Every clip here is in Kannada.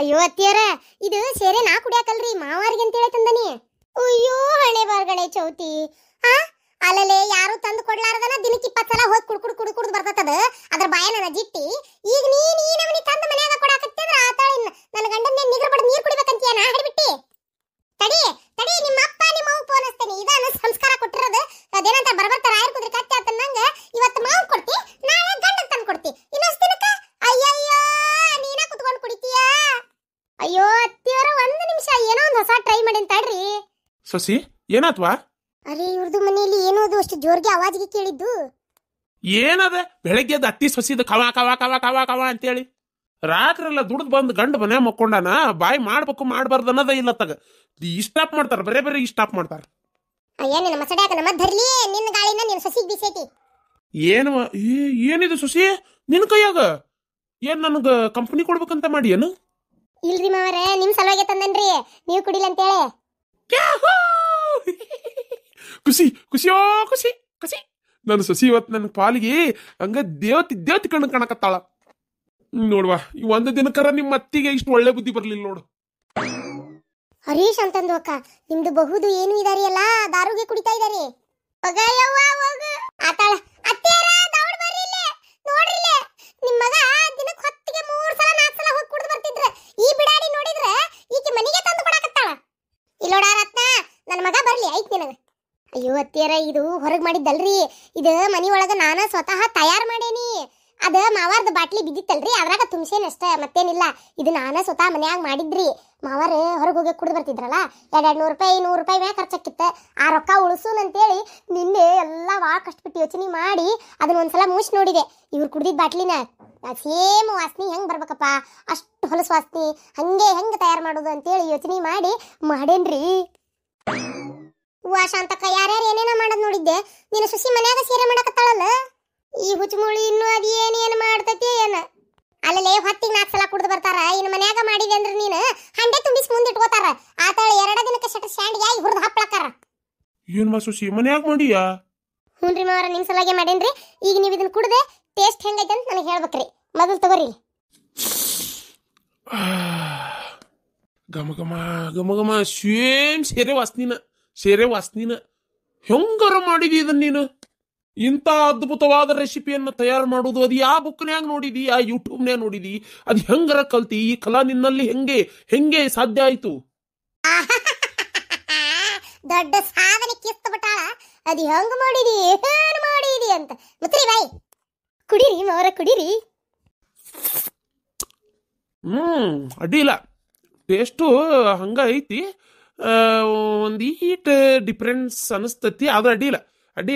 ಅಯ್ಯೋ ಅತ್ತಿಯರ ಇದು ಸೇರೆ ನಾ ಕುಡಿಯಾಕಲ್ರಿ ಮಾವಾರಿಗೆ ಅಂತೇಳಿ ತಂದನಿ ಅಯ್ಯೋ ಹಳೆ ಬಾರ್ಗಳೆ ಚೌತಿ ಹಾ ಅಲ್ಲಲೆ ಯಾರು ತಂದು ಕೊಡ್ಲಾರ್ದನ ದಿನಕ್ಕೆ ಇಪ್ಪತ್ತು ಸಲ ಹೋಗಿ ಕುಡ್ ಕುಡ್ ಕುಡ್ ಬರ್ತದ ಅದ್ರ ಬಾಯ ನನ್ನ ಜಿಟ್ಟಿ ಈಗ ನೀ ಈ ನಮನಿ ತಂದು ಮನ್ಯಾಗ ಆ ತಾಳಿನ ನನ್ನ ಗಂಡನ್ನೇ ನಿಗ್ರ ಬಡ ನೀರು ಕುಡಿಬೇಕಂತೀಯ ನಾ ಹಿಡಿಬಿಟ್ಟಿ ತಡಿ ತಡಿ ನಿಮ್ಮ ಅಪ್ಪ ನಿಮ್ಮ ಅವ್ವ ಫೋನ್ ಹಚ್ತೇನೆ ಸಸಿ ಏನಾತ್ವಾ ಅರೆ ಇವ್ರದ್ದು ಮನೆಯಲ್ಲಿ ಏನೋ ಅದು ಅಷ್ಟು ಜೋರ್ಗೆ ಆವಾಜ್ಗೆ ಕೇಳಿದ್ದು ಏನದ ಬೆಳಗ್ಗೆದ ಅತ್ತಿ ಸಸಿದ ಕವ ಕವ ಕವ ಕವ ಕವ ಅಂತೇಳಿ ರಾತ್ರೆಲ್ಲ ದುಡ್ದು ಬಂದು ಗಂಡು ಮನೆ ಮಕ್ಕೊಂಡಾನ ಬಾಯಿ ಮಾಡ್ಬೇಕು ಮಾಡ್ಬಾರ್ದು ಅನ್ನೋದ ಇಲ್ಲ ತಗ ಇಷ್ಟಾಪ್ ಮಾಡ್ತಾರ ಬರೇ ಬರೀ ಇಷ್ಟಾಪ್ ಮಾಡ್ತಾರ ನಮ್ಮ ನಿನ್ನ ಗಾಳಿನ ನಿನ್ನ ಸಸಿಗೆ ಏನು ಏನಿದು ಸುಸಿ ನಿನ್ ಕೈಯಾಗ ಏನ್ ನನಗ ಕಂಪನಿ ಕೊಡ್ಬೇಕಂತ ಮಾಡಿ ಏನು ಇಲ್ರಿ ಮಾವರೇ ನಿಮ್ ಸಲುವಾಗಿ ತಂದನ್ರಿ ನೀವು ಕುಡಿಲ್ಲ ಖುಷಿ ಖುಷಿಯೋ ಖುಷಿ ಖುಷಿ ನನ್ನ ಸೊಸಿ ಇವತ್ತು ನನ್ನ ಪಾಲಿಗೆ ಹಂಗ ದೇವತಿ ದೇವತಿ ಕಣ್ಣು ಕಾಣಕತ್ತಾಳ ನೋಡ್ವಾ ಈ ಒಂದು ದಿನಕರ ನಿಮ್ಮ ಅತ್ತಿಗೆ ಇಷ್ಟು ಒಳ್ಳೆ ಬುದ್ಧಿ ಬರಲಿಲ್ಲ ನೋಡು ಹರೀಶ್ ಅಂತಂದು ಅಕ್ಕ ನಿಮ್ದು ಬಹುದು ಏನು ಇದಾರಿಯಲ್ಲ ದಾರುಗೆ ಕುಡಿತಾ ಇದಾರೆ ಆತಾಳ ನಿಮ್ಮ ಮಗ ದಿನಕ್ಕೆ ಹೊತ್ತಿಗೆ ಮೂರು ಈ ಬಿಡ ಅತ್ತಿಯರ ಇದು ಹೊರಗೆ ಮಾಡಿದ್ದಲ್ರಿ ಇದು ಮನೆಯೊಳಗ ಒಳಗೆ ನಾನು ಸ್ವತಃ ತಯಾರು ಮಾಡೇನಿ ಅದ ಮಾವಾರ್ದ ಬಾಟ್ಲಿ ಬಿದ್ದಿತ್ತಲ್ರಿ ಅದ್ರಾಗ ತುಂಬಿಸೇನಷ್ಟೇ ಮತ್ತೇನಿಲ್ಲ ಇದು ನಾನು ಸ್ವತಃ ಮನ್ಯಾಗ ಮಾಡಿದ್ರಿ ಮಾವಾರ ಹೊರಗೆ ಹೋಗಿ ಕುಡ್ದು ಬರ್ತಿದ್ರಲ್ಲ ಎರಡು ನೂರು ರೂಪಾಯಿ ನೂರು ರೂಪಾಯಿ ಮ್ಯಾಗ ಖರ್ಚಾಕಿತ್ತು ಆ ರೊಕ್ಕ ಅಂತೇಳಿ ನಿನ್ನೆ ಎಲ್ಲ ಭಾಳ ಕಷ್ಟಪಟ್ಟು ಯೋಚನೆ ಮಾಡಿ ಅದನ್ನ ಒಂದ್ಸಲ ಮುಚ್ಚಿ ನೋಡಿದೆ ಇವ್ರು ಕುಡ್ದಿದ್ದ ಬಾಟ್ಲಿನ ಸೇಮ್ ವಾಸ್ನಿ ಹೆಂಗೆ ಬರ್ಬೇಕಪ್ಪ ಅಷ್ಟು ಹೊಲಸು ವಾಸ್ನಿ ಹಂಗೆ ಹೆಂಗೆ ತಯಾರು ಮಾಡೋದು ಅಂತೇಳಿ ಯೋಚನೆ ಮಾಡಿ ಮಾಡೇನ್ರಿ ಹೂವ ಶಾಂತಕ್ಕ ಯಾರ್ಯಾರು ಏನೇನೋ ಮಾಡೋದ್ ನೋಡಿದ್ದೆ ನೀನು ಸುಸಿ ಮನ್ಯಾಗ ಸೇರೆ ಮಾಡಕತ್ತಾಳಲ್ಲ ಈ ಹುಚ್ಚಮುಳಿ ಇನ್ನು ಅದು ಏನೇನು ಮಾಡ್ತತಿ ಏನ ಅಲ್ಲಲ್ಲೇ ಹೊತ್ತಿಗೆ ನಾಲ್ಕು ಸಲ ಕುಡ್ದು ಬರ್ತಾರ ಇನ್ನು ಮನ್ಯಾಗ ಮಾಡಿದೆ ಅಂದ್ರೆ ನೀನು ಹಂಡೆ ತುಂಬಿಸಿ ಮುಂದೆ ಇಟ್ಕೋತಾರ ಆತಾಳ ಎರಡು ದಿನಕ್ಕೆ ಶಟ ಸ್ಯಾಂಡ್ ಯಾಗಿ ಹುರಿದು ಹಪ್ಪಳಕ್ಕಾರ ಏನ್ ಮಾ ಸುಸಿ ಮನ್ಯಾಗ ಮಾಡಿಯಾ ಹ್ಞೂ ರೀ ಮಾವರ ನಿಮ್ಮ ಸಲಾಗೆ ಮಾಡೇನ್ರಿ ಈಗ ನೀವು ಇದನ್ನ ಕುಡ್ದೆ ಟೇಸ್ಟ್ ಹೆಂಗೈತೆ ಅಂತ ನನಗೆ ಹೇಳ್ಬೇಕ್ರಿ ಮೊದಲು ತಗೋರಿ ಗಮ ಗಮ ಗಮ ಗಮ ಸೇಮ್ ಸೇರೆ ವಾಸ್ತಿನ ಸೇರೆ ನೀನು ಹೆಂಗಾರ ಮಾಡಿದಿ ಇದನ್ನ ನೀನು ಇಂಥ ಅದ್ಭುತವಾದ ರೆಸಿಪಿಯನ್ನು ತಯಾರು ಮಾಡೋದು ಅದು ಯಾವ ಬುಕ್ನ್ಯಾಗ ನೋಡಿದಿ ಆ ಯೂಟ್ಯೂಬ್ನ್ಯಾಗ ನೋಡಿದಿ ಅದು ಹೆಂಗರ ಕಲ್ತಿ ಈ ಕಲಾ ನಿನ್ನಲ್ಲಿ ಹೆಂಗೆ ಹೆಂಗೆ ಸಾಧ್ಯ ಆಯ್ತು ದೊಡ್ಡ ಸಾಧನೆ ಕಿತ್ತು ಬಿಟ್ಟಾಳ ಅದು ಹೆಂಗ್ ಮಾಡಿದಿ ಏನು ಮಾಡಿದಿ ಅಂತ ಮುತ್ರಿ ಬಾಯಿ ಕುಡಿರಿ ಮೌರ ಕುಡಿರಿ ಹ್ಮ್ ಅಡ್ಡಿಲ್ಲ ಟೇಸ್ಟು ಹಂಗ ಐತಿ ಒಂದು ಈಟ್ ಡಿಫ್ರೆನ್ಸ್ ಅನಿಸ್ತತಿ ಆದ್ರೆ ಅಡ್ಡಿಲ್ಲ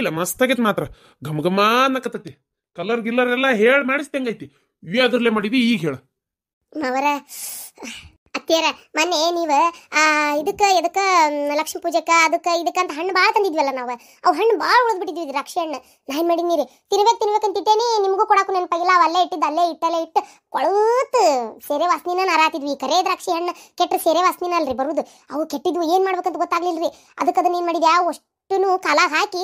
ಇಲ್ಲ ಮಸ್ತ್ ಆಗೈತಿ ಮಾತ್ರ ಘಮ ಘಮ ಅನ್ನಕತ್ತತಿ ಕಲರ್ ಗಿಲ್ಲರ್ ಎಲ್ಲ ಹೇಳಿ ಮಾಡಿಸ್ದಂಗೈತಿ ವಿ ಅದರಲ್ಲೇ ಮಾಡಿದ್ವಿ ಈಗ ಹೇಳು ಅತ್ತಿಯರ ಮೊನ್ನೆ ನೀವು ಇದಕ್ಕೆ ಎದಕ್ಕೆ ಲಕ್ಷ್ಮೀ ಪೂಜೆಕ್ಕೆ ಅದಕ್ಕೆ ಅಂತ ಹಣ್ಣು ಭಾಳ ತಂದಿದ್ವಲ್ಲ ನಾವು ಅವು ಹಣ್ಣು ಭಾಳ ಉಳಿದ್ಬಿಟ್ಟಿದ್ವಿ ದ್ರಾಕ್ಷಿ ಹಣ್ಣು ನಾನು ಮಾಡಿದ್ದೀನಿ ರೀ ತಿನ್ಬೇಕು ತಿನ್ಬೇಕು ಅಂತಿದ್ದೇನೆ ನಿಮಗೂ ಕೊಡಕ್ಕೂ ನೆನಪಾಗಿಲ್ಲ ಅವು ಅಲ್ಲೇ ಇಟ್ಟಿದ್ದು ಅಲ್ಲೇ ಇಟ್ಟಲ್ಲೇ ಇಟ್ಟು ಕೊಳತು ಸೇರೆ ವಾಸನಿನ ನಾರಾತಿದ್ವಿ ಕರೆ ದ್ರಾಕ್ಷಿ ಹಣ್ಣು ಕೆಟ್ಟರೆ ಸೇರೆ ವಾಸನಿನ ಬರುದು ಅವು ಕೆಟ್ಟಿದ್ವು ಏನು ಮಾಡ್ಬೇಕಂತ ಗೊತ್ತಾಗ್ಲಿಲ್ಲ ರೀ ಅದಕ್ಕೆ ಅದನ್ನ ಏನು ಮಾಡಿದ್ಯಾ ಅಷ್ಟು ಕಾಲ ಹಾಕಿ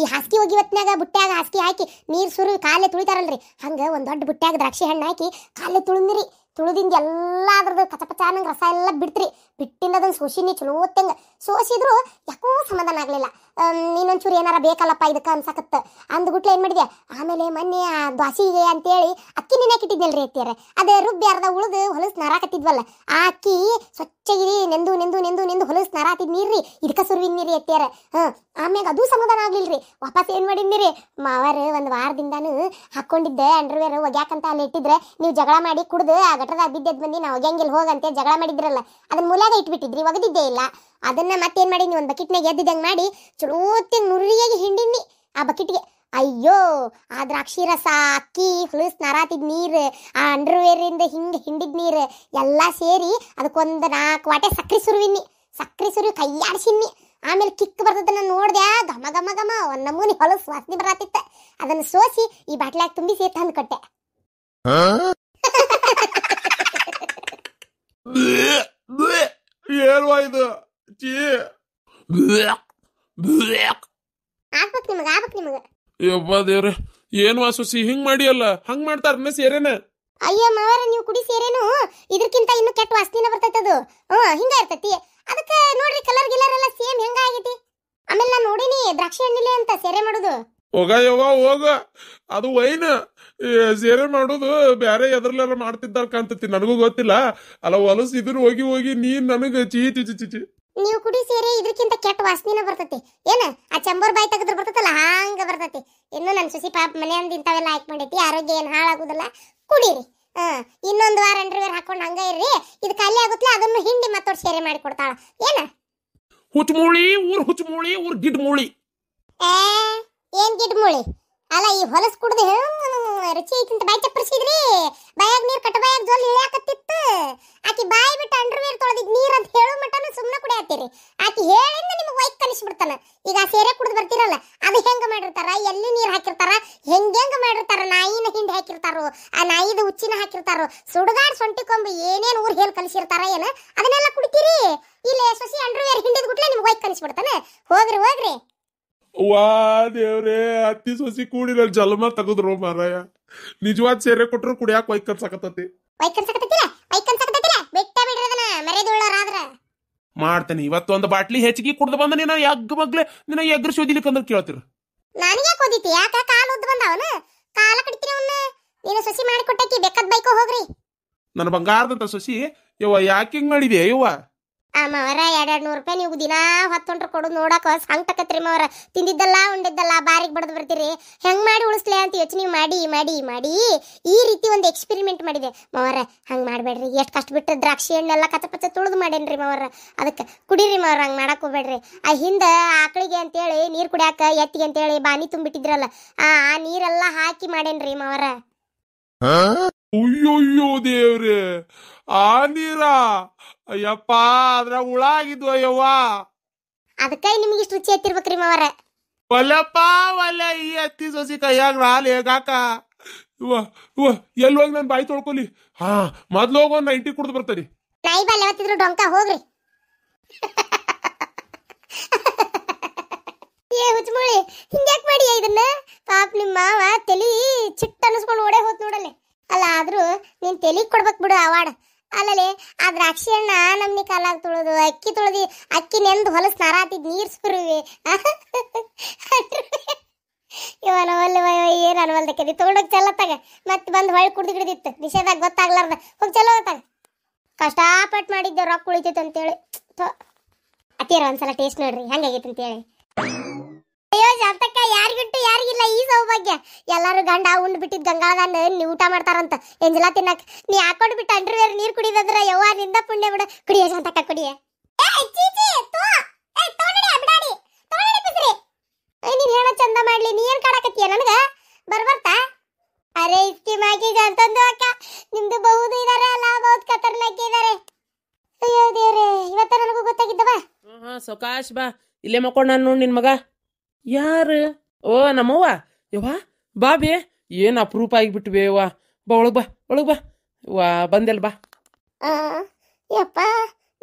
ಈ ಹಾಸಿಗೆ ಹೋಗಿ ಹೊತ್ನಾಗ ಬುಟ್ಟಾಗ ಹಾಸಿಗೆ ಹಾಕಿ ನೀರು ಸುರು ಕಾಲೇ ತುಳಿತಾರಲ್ರಿ ಹಂಗೆ ಒಂದು ದೊಡ್ಡ ಬುಟ್ಟಾಗ ದ್ರಾಕ್ಷಿ ಹಣ್ಣು ಹಾಕಿ ಕಾಲೇ ತುಳಿದ್ರಿ ತುಳಿದಿಂಗೆ ಎಲ್ಲ ಅದ್ರದ್ದು ಕಚಪಚ ಅನ್ನಂಗೆ ರಸ ಎಲ್ಲ ಬಿಡ್ತ್ರಿ ಬಿಟ್ಟಿಲ್ಲದಂಗೆ ಸೋಸಿನಿ ಚಲೋ ಸೋಸಿದ್ರು ಯಾಕೋ ಸಮಾಧಾನ ಆಗಲಿಲ್ಲ ಇನ್ನೊಂಚೂರು ಏನಾರ ಬೇಕಲ್ಲಪ್ಪ ಇದಕ್ಕೆ ಅನ್ಸಕತ್ತೆ ಅಂದ್ಗುಟ್ಲೆ ಏನು ಮಾಡಿದೆ ಆಮೇಲೆ ಮೊನ್ನೆ ಆ ದ್ವಾಸಿಗೆ ಅಂತೇಳಿ ಅಕ್ಕಿ ಇಟ್ಟಿದ್ದೆಲ್ರಿ ಅತ್ತಿಯರ ಅದೇ ರುಬ್ಬಿ ಅರ್ಧ ಉಳಿದು ಹೊಲಸು ಕಟ್ಟಿದ್ವಲ್ಲ ಆ ಅಕ್ಕಿ ಇರಿ ನೆಂದು ನೆಂದು ನೆಂದು ನೆಂದು ಹೊಲಸು ನಾರಾತಿದ್ ನೀರ್ರಿ ಇದಕ್ಕೆ ಸುರುವಿನ ನೀರಿ ಅತ್ತಿಯರ ಹಾಂ ಆಮ್ಯಾಗ ಅದು ಸಮಾಧಾನ ಆಗ್ಲಿಲ್ರಿ ವಾಪಸ್ ಏನು ಮಾಡಿದ್ನಿರಿ ಮಾವರು ಒಂದು ವಾರದಿಂದಾನು ಹಾಕ್ಕೊಂಡಿದ್ದೆ ಅಂಡರ್ವೇರ್ ಒಗ್ಯಾಕಂತ ಅಲ್ಲಿ ಇಟ್ಟಿದ್ರೆ ನೀವು ಜಗಳ ಮಾಡಿ ಕುಡ್ದು ಆ ಘಟದ ಬಿದ್ದೆದ್ ಬಂದು ನಾವು ಒಗ್ಯಂಗಿಲ್ ಹೋಗಂತೆ ಜಗಳ ಮಾಡಿದ್ರಲ್ಲ ಅದನ್ನ ಮುಲಾಗ ಇಟ್ಬಿಟ್ಟಿದ್ರಿ ಒಗದಿದ್ದೇ ಇಲ್ಲ ಅದನ್ನ ಮತ್ತೇನು ಮಾಡೀನಿ ಒಂದು ಬಕೆಟ್ನಾಗ ಎದ್ದಿದಂಗೆ ಮಾಡಿ ಚಲೋತಿ ನುರಿಯಾಗಿ ಹಿಂಡಿನಿ ಆ ಬಕೆಟ್ಗೆ ಅಯ್ಯೋ ಆ ದ್ರಾಕ್ಷಿ ರಸ ಅಕ್ಕಿ ಹುಳಿಸ್ ನರಾತಿದ್ ನೀರು ಆ ಅಂಡರ್ವೇರಿಂದ ಹಿಂಗೆ ಹಿಂಡಿದ ನೀರು ಎಲ್ಲಾ ಸೇರಿ ಅದಕ್ಕೊಂದ್ ನಾಲ್ಕು ವಾಟೆ ಸಕ್ಕರೆ ಸುರುವಿನಿ ಸಕ್ಕರೆ ಸುರಿ ಕೈಯಾಡ್ಸಿನಿ ಆಮೇಲೆ ಕಿಕ್ ಬರ್ತದನ್ನ ನೋಡ್ದೆ ಘಮ ಘಮ ಘಮ ಒಂದು ನಮೂನಿ ಹೊಲಸ್ ವಾಸನೆ ಬರತ್ತಿತ್ತ ಅದನ್ನ ಸೋಸಿ ಈ ತುಂಬಿ ತುಂಬಿಸಿ ತಂದು ಕೊಟ್ಟೆ ಇದು ಅಜ್ಜಿ ಆಗ್ಬೇಕು ನಿಮಗ ಆಗ್ಬೇಕು ನಿಮಗ ಯವ್ವ ದೇವ್ರ ಏನ್ ವಾಸುಸಿ ಹಿಂಗ್ ಅಲ್ಲ ಹಂಗ್ ಮಾಡ್ತಾರನ್ನ ಸೇರೇನ ಅಯ್ಯೋ ಮಾವರ ನೀವು ಕುಡಿ ಸೇರೇನು ಇದಕ್ಕಿಂತ ಇನ್ನು ಕೆಟ್ಟ ವಾಸನೆನ ಬರ್ತೈತೆ ಅದು ಹ್ಮ್ ಹಿಂಗ ಇರ್ತೈತಿ ಅದಕ್ಕೆ ನೋಡ್ರಿ ಕಲರ್ ಗಿಲರ್ ಎಲ್ಲ ಸೇಮ್ ಹೆಂಗ ಆಗೈತಿ ಆಮೇಲೆ ನಾನು ನೋಡಿನಿ ದ್ರಾಕ್ಷಿ ಹಣ್ಣಿಲೆ ಅಂತ ಸೇರೆ ಮಾಡೋದು ಹೋಗ ಯೋಗ ಹೋಗ ಅದು ವೈನ್ ಸೇರೆ ಮಾಡೋದು ಬ್ಯಾರೆ ಎದ್ರಲ್ಲಾರ ಮಾಡ್ತಿದ್ದಾರೆ ಕಾಣ್ತತಿ ನನಗೂ ಗೊತ್ತಿಲ್ಲ ಅಲ್ಲ ಹೊಲಸು ಇದ್ರ ಹೋಗಿ ಹೋಗಿ ನೀನ್ ನನಗ ಚೀ ಚಿ ಚಿ ಚಿ ನೀವು ಕುಡಿ ಸೇರಿ ಇದಕ್ಕಿಂತ ಕೆಟ್ಟ ವಾಸನೆನೂ ಬರ್ತೈತಿ ಏನ ಆ ಚಂಬೋರ್ ಬಾಯಿ ತೆಗೆದ್ರು ಬರ್ತೈತಲ್ಲ ಹಂಗ ಬರ್ತೈತಿ ಇನ್ನು ನನ್ನ ಸುಸಿ ಪಾಪ ಮನೆಯಿಂದ ಇಂಥವೆಲ್ಲ ಆಯ್ಕೆ ಮಾಡೈತಿ ಆರೋಗ್ಯ ಏನು ಹಾಳಾಗುದಿಲ್ಲ ಕುಡೀರಿ ಆ ಇನ್ನೊಂದು ವಾರ ಅಂಡರ್ವೇರ್ ಹಾಕೊಂಡು ಹಂಗ ಇರ್ರಿ ಇದು ಖಾಲಿ ಆಗುತ್ತಲ್ಲ ಅದನ್ನು ಹಿಂಡಿ ಮತ್ತೊಡ್ ಸೇರಿ ಮಾಡಿ ಕೊಡ್ತಾಳ ಏನ ಹುಚ್ಚಮೂಳಿ ಊರ್ ಹುಚ್ಚಮೂಳಿ ಊರ್ ಗಿಡ್ಮೂಳಿ ಏ ಏನ್ ಗಿಡ್ಮೂಳಿ ಅಲ್ಲ ಈ ಹೊಲಸ್ ಕುಡ್ದು ರುಚಿ ಐತಿ ಅಂತ ಬಾಯಿ ಚಪ್ಪರಿಸಿದ್ರಿ ಬಾಯಾಗ ನೀರ್ ಕಟ್ಟ ಬಾಯಾಗ ಜೋಲ್ ಈಗ ಸೀರೆ ಕುಡಿದು ಬರ್ತಿರಲ್ಲ ಅದು ಹೆಂಗ ಮಾಡಿರ್ತಾರ ಎಲ್ಲಿ ನೀರು ಹಾಕಿರ್ತಾರ ಹೆಂಗೆಂಗ ಮಾಡಿರ್ತಾರ ನಾಯಿನ ಹಿಂಡಿ ಹಾಕಿರ್ತಾರೋ ಆ ನಾಯಿದ ಉಚ್ಚಿನ ಹಾಕಿರ್ತಾರೋ ಸುಡುಗಾಡ್ ಸೊಂಟಿ ಕೊಂಬು ಏನೇನು ಊರ್ ಹೇಳ್ ಕಲಿಸಿರ್ತಾರ ಏನ ಅದನ್ನೆಲ್ಲ ಕುಡಿತೀರಿ ಇಲ್ಲಿ ಸೊಸಿ ಅಂಡರ್ವೇರ್ ಹಿಂಡಿದ ಗುಟ್ಲೆ ನಿಮ್ಗೆ ಒಯ್ದು ಕಲಿಸ್ಬಿಡ್ತಾನೆ ಹೋಗ್ರಿ ಹೋಗ್ರಿ ವಾ ದೇವ್ರೇ ಅತ್ತಿ ಸೊಸಿ ಕೂಡಿರ ಜಲ್ಮ ತೆಗೆದ್ರು ಮಾರಾಯ ನಿಜವಾದ ಸೇರೆ ಕೊಟ್ರು ಕುಡಿಯಾಕ ಒಯ್ದು ಕಲ್ಸಕತ್ತತಿ ಒಯ್ದು ಕಲ್ಸಕತ್ತತಿ ಮಾಡ್ತೇನೆ ಒಂದು ಬಾಟ್ಲಿ ಹೆಚ್ಚಿಗೆ ಕುಡ್ದು ಬಂದ ನೀನು ಎಗ್ ಮಗ್ಲೆ ನಿನ್ನ ಎಗ್ರ ಶೋದಿಲಿಕ್ಕಂದ್ರೆ ಕೇಳ್ತಿರು ನನಗೆ ಕೊದಿತಿ ಯಾಕ ಕಾಲು ಉದ್ದ ಬಂದವನ ಕಾಲ ಕಡಿತೀನಿ ಅವನ್ನ ನೀನು ಸೊಸಿ ಮಾಡಿ ಕೊಟ್ಟಕ್ಕೆ ಬೆಕ್ಕದ ಬೈಕೋ ಹೋಗ್ರಿ ನನ್ನ ಬಂಗಾರದಂತ ಸೊಸಿ ಯವ್ವ ಯಾಕೆ ಹಿಂಗ್ ಮಾಡಿದೆ ಯವ್ವ ಆ ಎರಡು ಎರಡು ನೂರು ರೂಪಾಯಿ ನೀವು ದಿನಾ ಹೊತ್ತೊಂಟ್ರೆ ಕೊಡು ನೋಡಕ್ಕೆ ಸಂಕಟಕತ್ರಿ ಮಾವರ ತಿಂದಿದ್ದಲ್ಲ ಉಂಡಿದ್ದಲ್ಲ ಬಾರಿಗೆ ಬಡದು ಬರ್ತೀರಿ ಹೆಂಗೆ ಮಾಡಿ ಉಳಿಸ್ಲೆ ಅಂತ ಯೋಚನೆ ಮಾಡಿ ಮಾಡಿ ಮಾಡಿ ಈ ರೀತಿ ಒಂದು ಎಕ್ಸ್ಪೆರಿಮೆಂಟ್ ಮಾಡಿದೆ ಮಾವರ ಹಂಗೆ ಮಾಡಬೇಡ್ರಿ ಎಷ್ಟು ಕಷ್ಟ ಬಿಟ್ಟು ದ್ರಾಕ್ಷಿ ಹಣ್ಣೆಲ್ಲ ಕಚಪಚ ತುಳಿದು ಮಾಡೇನ್ರಿ ಮಾವರ ಅದಕ್ಕೆ ಕುಡೀರಿ ಮಾವ್ರ ಹಂಗೆ ಮಾಡಕ್ಕೆ ಹೋಗ್ಬೇಡ್ರಿ ಆ ಹಿಂದೆ ಆಕಳಿಗೆ ಅಂತೇಳಿ ನೀರು ಕುಡಿಯಾಕ ಎತ್ತಿಗೆ ಅಂತೇಳಿ ಬಾನಿ ತುಂಬಿಟ್ಟಿದ್ರಲ್ಲ ಆ ನೀರೆಲ್ಲ ಹಾಕಿ ಮಾಡೇನ್ರಿ ಮಾವರ ಅಯ್ಯೋಯ್ಯೋ ದೇವ್ರೆ ಆ ನೀರ ಅಯ್ಯಪ್ಪ ಅದ್ರ ಹುಳ ಆಗಿದ್ವು ಅಯ್ಯವ್ವ ಅದಕ್ಕ ನಿಮ್ಗೆ ಇಷ್ಟು ರುಚಿ ಎತ್ತಿರ್ಬೇಕ್ರಿ ಮಾವರ ಒಲ್ಲಪ್ಪ ಒಲ್ಲ ಈ ಅತ್ತಿ ಸೊಸಿ ಕೈಯಾಗ ರಾಲ್ ಹೇಗಾಕ ಇವ ಇವ ಎಲ್ಲಿ ಹೋಗಿ ನಾನು ಬಾಯಿ ತೊಳ್ಕೊಲಿ ಹಾ ಮೊದ್ಲು ಹೋಗೋ ಒಂದು ನೈಂಟಿ ಕುಡ್ದು ಬರ್ತೀನಿ ನಾಯಿ ಬಾಲ್ ಯಾವತ್ತಿದ್ರು ಡೊಂಕ ಹೋಗ್ರಿ ಏ ಹುಚ್ಚಮುಳಿ ಹಿಂಗ್ಯಾಕ್ ಮಾಡಿ ಇದನ್ನ ಪಾಪ ನಿಮ್ಮ ಮಾವ ತಲಿ ಚಿಟ್ಟ ಅನಿಸ್ಕೊಂಡು ಓಡೇ ಹೋತ್ ನೋಡಲ್ಲೇ ಅಲ್ಲ ಆದರೂ ನೀನು ತೆಲಿಗೆ ಕೊಡ್ಬೇಕು ಬಿಡು ಅವಾಡ ಅಲ್ಲಲ್ಲಿ ಆ ದ್ರಾಕ್ಷಿ ಹಣ್ಣ ನಮ್ನಿ ಕಾಲಾಗ ತುಳಿದು ಅಕ್ಕಿ ತುಳಿದು ಅಕ್ಕಿ ನೆಂದು ಹೊಲಸು ನರಾತಿದ್ ನೀರು ಸುರುವೆ ಇವ ನವಲ್ಲ ಏನು ಅನ್ವಲ್ದಕ್ಕೆ ತೊಗೊಂಡೋಗಿ ಚಲ್ಲತ್ತಾಗ ಮತ್ತೆ ಬಂದು ಹೊಳೆ ಕುಡ್ದು ಹಿಡಿದಿತ್ತು ನಿಷೇಧಾಗ ಗೊತ್ತಾಗ್ಲಾರ್ದ ಹೋಗಿ ಚಲೋತ್ತಾಗ ಕಷ್ಟಪಟ್ಟು ಮಾಡಿದ್ದೆ ರೊಕ್ಕ ಉಳಿತೈತೆ ಅಂತೇಳಿ ಥೋ ಅತ್ತಿರ ಒಂದ್ಸಲ ಟೇಸ್ಟ್ ನೋಡ್ರಿ ಅಂತ ಅಂತೇಳಿ ಅಯ್ಯೋ ಜಾತಕ ಯಾರಿಗಿಟ್ಟು ಯಾರಿಗಿಲ್ಲ ಈ ಸೌಭಾಗ್ಯ ಎಲ್ಲರೂ ಗಂಡ ಉಂಡ್ ಬಿಟ್ಟಿದ್ ಗಂಗಾಳದನ್ನ ನೀವು ಊಟ ಮಾಡ್ತಾರಂತ ಎಂಜಲ ತಿನ್ನಕ್ ನೀ ಹಾಕೊಂಡು ಬಿಟ್ಟು ಅಂಡರ್ವೇರ್ ನೀರು ಕುಡಿದದ್ರ ಯವ್ವ ನಿಂದ ಪುಣ್ಯ ಬಿಡ ಕುಡಿಯ ಜಾತಕ ಕುಡಿಯ ನೀನ್ ಹೇಳೋ ಚಂದ ಮಾಡ್ಲಿ ನೀ ಏನ್ ಕಾಡಕತ್ತೀಯ ನನಗ ಬರ್ಬರ್ತಾ ಅರೆ ಇಸ್ಕಿ ಮಾಗಿ ಅಂತಂದು ಅಕ್ಕ ನಿಮ್ದು ಬಹುದು ಇದಾರೆ ಅಲ್ಲ ಬಹುದು ಖತರ್ನಾಕಿ ಇದಾರೆ ಅಯ್ಯೋ ದೇವ್ರೆ ಇವತ್ತ ನನಗೂ ಗೊತ್ತಾಗಿದ್ದವ ಹಾ ಸೌಕಾಶ್ ಬಾ ಇಲ್ಲೇ ಮಕ್ಕೊಂಡು ನಾನು ನೋಡಿ ನಿನ್ ಮಗ ಯಾರು ಓ ನಮ್ಮವ್ವ ಯವ್ವ ಬಾ ಬೇ ಏನು ಅಪರೂಪ ಆಗಿಬಿಟ್ವೆ ಬಾ ಒಳಗೆ ಬಾ ಒಳಗೆ ಬಾ ವಾ ಬಂದೆಲ್ ಬಾ ಆ ಯಪ್ಪ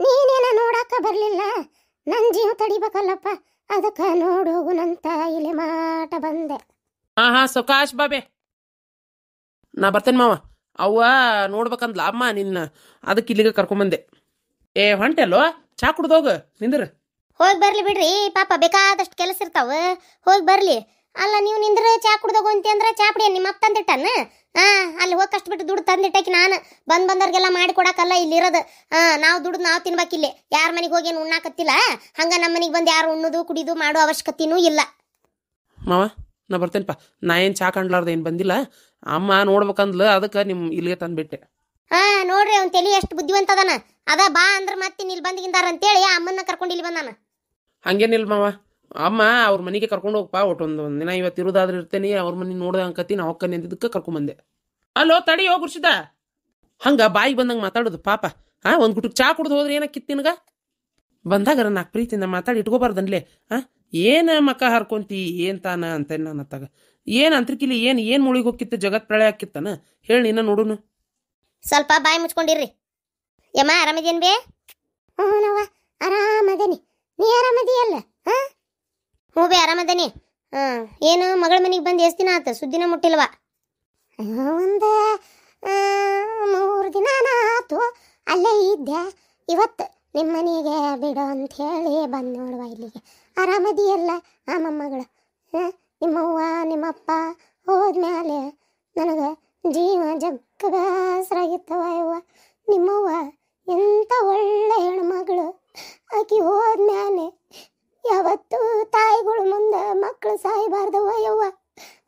ನೀನೇನ ನೋಡಾಕ ಬರಲಿಲ್ಲ ನನ್ ಜೀವ ತಡಿಬೇಕಲ್ಲಪ್ಪ ನೋಡೋಗು ನೋಡೋಗುನಂತ ಇಲ್ಲಿ ಮಾಟ ಬಂದೆ ಹಾ ಹಾ ಸುಕಾಶ್ ಬಾಬೆ ನಾ ಬರ್ತೇನೆ ಮಾವ ಅವ್ವ ನೋಡ್ಬೇಕಂದ್ಲ ಅಮ್ಮ ನಿನ್ನ ಅದಕ್ಕೆ ಇಲ್ಲಿಗೆ ಕರ್ಕೊಂಬಂದೆ ಏ ಹೊಂಟೆ ಅಲ್ವಾ ಚಾ ಕುಡ್ದೋಗ ನಿಂದ್ರ ಹೋಗಿ ಬರಲಿ ಬಿಡ್ರಿ ಪಾಪ ಬೇಕಾದಷ್ಟು ಕೆಲಸ ಇರ್ತಾವ ಹೋಗಿ ಬರಲಿ ಅಲ್ಲ ನೀವು ನಿಂದ್ರೆ ಚಾ ಕುಡ್ದೋಗಂತಿ ಅಂದ್ರೆ ಪುಡಿ ನಿಮ್ಮ ಅಪ್ಪ ತಂದಿಟ್ಟಾನ ಹಾ ಅಲ್ಲಿ ಹೋಗಿ ಬಿಟ್ಟು ದುಡ್ಡು ತಂದಿಟ್ಟಕಿ ನಾನು ಬಂದ್ ಬಂದವ್ರಿಗೆಲ್ಲ ಇಲ್ಲಿ ಇರೋದು ಹಾ ನಾವು ದುಡ್ದು ನಾವು ತಿನ್ಬೇಕಿಲ್ಲ ಯಾರ ಮನೆಗೆ ಹೋಗಿ ಏನು ಉಣ್ಣಾಕತ್ತಿಲ್ಲ ಹಂಗ ನಮ್ಮ ಮನೆಗೆ ಬಂದು ಯಾರು ಉಣ್ಣುದು ಕುಡಿದು ಮಾಡೋ ಅವಶ್ಯಕತೆನೂ ಇಲ್ಲ ಮಾವ ನಾ ಬರ್ತೇನಪ್ಪ ನಾ ಏನು ಚಾ ಕಂಡ್ಲಾರ್ದು ಬಂದಿಲ್ಲ ಅಮ್ಮ ನೋಡ್ಬೇಕಂದ್ಲು ಅದಕ್ಕೆ ನಿಮ್ಮ ಇಲ್ಲಿಗೆ ತಂದ್ಬಿಟ್ಟೆ ಹಾ ನೋಡ್ರಿ ಅವ್ನ ತಲೆ ಎಷ್ಟು ಬುದ್ಧಿವಂತ ಅದ ಬಾ ಅಂದ್ರೆ ಮತ್ತೆ ಇಲ್ಲಿ ಬಂದಿಗಿಂದಾರ ಅಂತೇಳಿ ಅಮ್ಮನ್ನ ಕರ್ಕೊಂಡು ಇಲ್ಲಿ ಬಂದಾನ ಹಂಗೇನಿಲ್ಲ ಅಮ್ಮ ಅವ್ರ ಮನೆಗೆ ಕರ್ಕೊಂಡು ಹೋಗಪ್ಪ ಒಟ್ಟೊಂದು ಒಂದು ದಿನ ಇವತ್ತು ಇರೋದಾದ್ರೆ ಇರ್ತೇನೆ ಅವ್ರ ಮನೆ ನೋಡ್ದೆ ಅಂಕತಿ ನಾವು ನಿಂತಿದ್ದಕ್ಕೆ ಅಂದಿದ್ದಕ್ಕೆ ಕರ್ಕೊಂಬಂದೆ ಅಲ್ಲೋ ತಡಿ ಹೋಗುರ್ಸಿದ ಹಂಗೆ ಬಾಯಿಗೆ ಬಂದಂಗೆ ಮಾತಾಡೋದು ಪಾಪ ಹಾ ಒಂದು ಗುಟಕ್ಕೆ ಚಾ ಕುಡ್ದು ಹೋದ್ರೆ ಏನಕ್ಕಿತ್ತು ನಿನಗೆ ಬಂದಾಗರ ನಾಲ್ಕು ಪ್ರೀತಿಯಿಂದ ಮಾತಾಡಿ ಇಟ್ಕೋಬಾರ್ದನ್ಲೇ ಹಾ ಏನು ಮಕ್ಕ ಹರ್ಕೊಂತಿ ಏನ್ ತಾನ ಅಂತ ನಾನು ಅತ್ತಾಗ ಏನು ಅಂತರ್ಕಿಲಿ ಏನು ಏನು ಮುಳಿಗೆ ಹೋಗಿತ್ತು ಜಗತ್ ಪ್ರಳಯ ಆಕಿತ್ತನ ಹೇಳಿ ನಿನ್ನ ನೋಡುನು ಸ್ವಲ್ಪ ಬಾಯಿ ಮುಚ್ಕೊಂಡಿರ್ರಿ ಯಮ್ಮ ಆರಾಮದೇನು ಬೇ ಹ್ಞೂ ಆರಾಮದೇನಿ ನೀ ಆರಾಮದಿಯಲ್ಲ ಹಾ ಹ್ಞೂ ಬೇ ಆರಾಮದೇನಿ ಹಾಂ ಏನು ಮಗಳ ಮನೆಗೆ ಬಂದು ಎಷ್ಟು ದಿನ ಆತ ಸುದ್ದಿನ ಮುಟ್ಟಿಲ್ವ ಒಂದು ಮೂರು ದಿನ ಆತು ಅಲ್ಲೇ ಇದ್ದೆ ಇವತ್ತು ನಿಮ್ಮ ಮನೆಗೆ ಬಿಡು ಅಂತ ಹೇಳಿ ಬಂದು ನೋಡುವ ಇಲ್ಲಿಗೆ ಆರಾಮದಿಯಲ್ಲ ಆ ಮೊಮ್ಮಗಳು ನಿಮ್ಮವ್ವ ನಿಮ್ಮಪ್ಪ ಹೋದ್ಮೇಲೆ ನನಗೆ ಜೀವ ಜಗ್ಗ ಹಸರಾಗಿತ್ತವ ನಿಮ್ಮವ್ವ ಎಂಥ ಒಳ್ಳೆ ಹೆಣ್ಮಗಳು ಆಕಿ ಮ್ಯಾನೆ ಯಾವತ್ತೂ ತಾಯಿಗಳ ಮುಂದೆ ಮಕ್ಕಳು ಸಾಯಬಾರ್ದು ವಯವ್ವ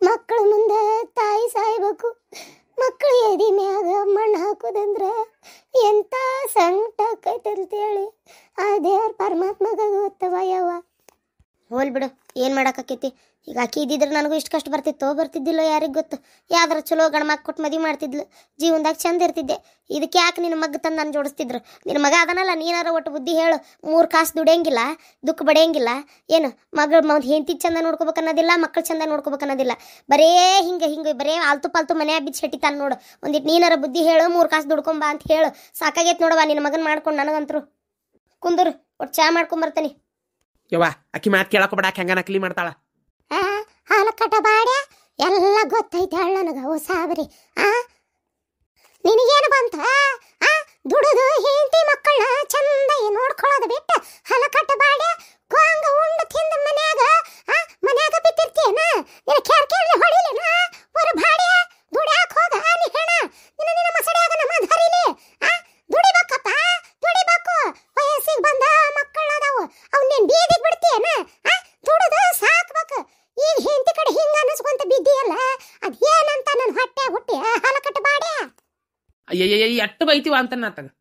ಮಕ್ಕಳ ಮುಂದೆ ತಾಯಿ ಸಾಯ್ಬೇಕು ಮಕ್ಕಳು ಎದಿ ಮ್ಯಾಗ ಮಣ್ಣು ಹಾಕೋದಂದ್ರೆ ಎಂಥ ಸಂಕಟ ಆಕೈತೆ ಆ ದೇವ್ರ ಪರಮಾತ್ಮಗ ಗೊತ್ತವ ಯವ್ವ ಹೋಲ್ ಬಿಡು ಏನು ಮಾಡೋಕ್ಕಾಕೈತಿ ಈಗ ಅಕ್ಕಿ ಇದ್ದಿದ್ರೆ ನನಗೂ ಇಷ್ಟು ಕಷ್ಟ ಬರ್ತಿತ್ತೋ ಬರ್ತಿದ್ದಿಲ್ಲೋ ಯಾರಿಗೆ ಗೊತ್ತು ಯಾವ್ದಾರ ಚಲೋ ಗಂಡ್ಮಕ್ ಕೊಟ್ಟು ಮದಿ ಮಾಡ್ತಿದ್ಲು ಜೀವನದಾಗ ಚಂದ ಇರ್ತಿದ್ದೆ ಇದಕ್ಕೆ ಯಾಕೆ ನಿನ್ನ ಮಗ್ ತಂದು ನಾನು ಜೋಡಿಸ್ತಿದ್ರು ನಿನ್ನ ಮಗ ಅದನಲ್ಲ ನೀನಾರ ಒಟ್ಟು ಬುದ್ಧಿ ಹೇಳು ಮೂರು ಕಾಸು ದುಡಿಯಂಗಿಲ್ಲ ದುಃಖ ಬಡಿಯಂಗಿಲ್ಲ ಏನು ಮಗಳು ಒಂದು ಹೆಂಡತಿ ಚಂದ ನೋಡ್ಕೋಬೇಕು ಅನ್ನೋದಿಲ್ಲ ಮಕ್ಕಳು ಚಂದ ನೋಡ್ಕೋಬೇಕು ಅನ್ನೋದಿಲ್ಲ ಬರೇ ಹಿಂಗೆ ಹಿಂಗೆ ಬರೇ ಆಲ್ತು ಪಾಲ್ತು ಮನೆ ಬಿಚ್ಚಿ ಶೆಟ್ಟಿ ನೋಡು ಒಂದಿಟ್ಟು ನೀನಾರ ಬುದ್ಧಿ ಹೇಳು ಮೂರು ಕಾಸು ದುಡ್ಕೊಂಬಾ ಅಂತ ಹೇಳು ಸಾಕಾಗೈತೆ ನೋಡವ ನಿನ್ನ ಮಗನ ಮಾಡ್ಕೊಂಡು ನನಗಂತರು ಕುಂದರು ಒಟ್ಟು ಚಾ ಮಾಡ್ಕೊಂಬರ್ತೀನಿ ಯವ್ವ ಅಕ್ಕಿ ಮಾತು ಕೇಳಕೊಬೇಡ ಹೆಂಗನ ಕ್ಲೀನ್ ಮಾಡ್ತಾಳ ಹಾಲು ಕಟ ಬಾಡ್ಯ ಎಲ್ಲ ಗೊತ್ತೈತೆ ಅಣ್ಣ ಆ ಅಯ್ಯಯ್ಯ ಎಟ್ಟು ಬೈತೀವ ಅಂತ ನಾತಾಗ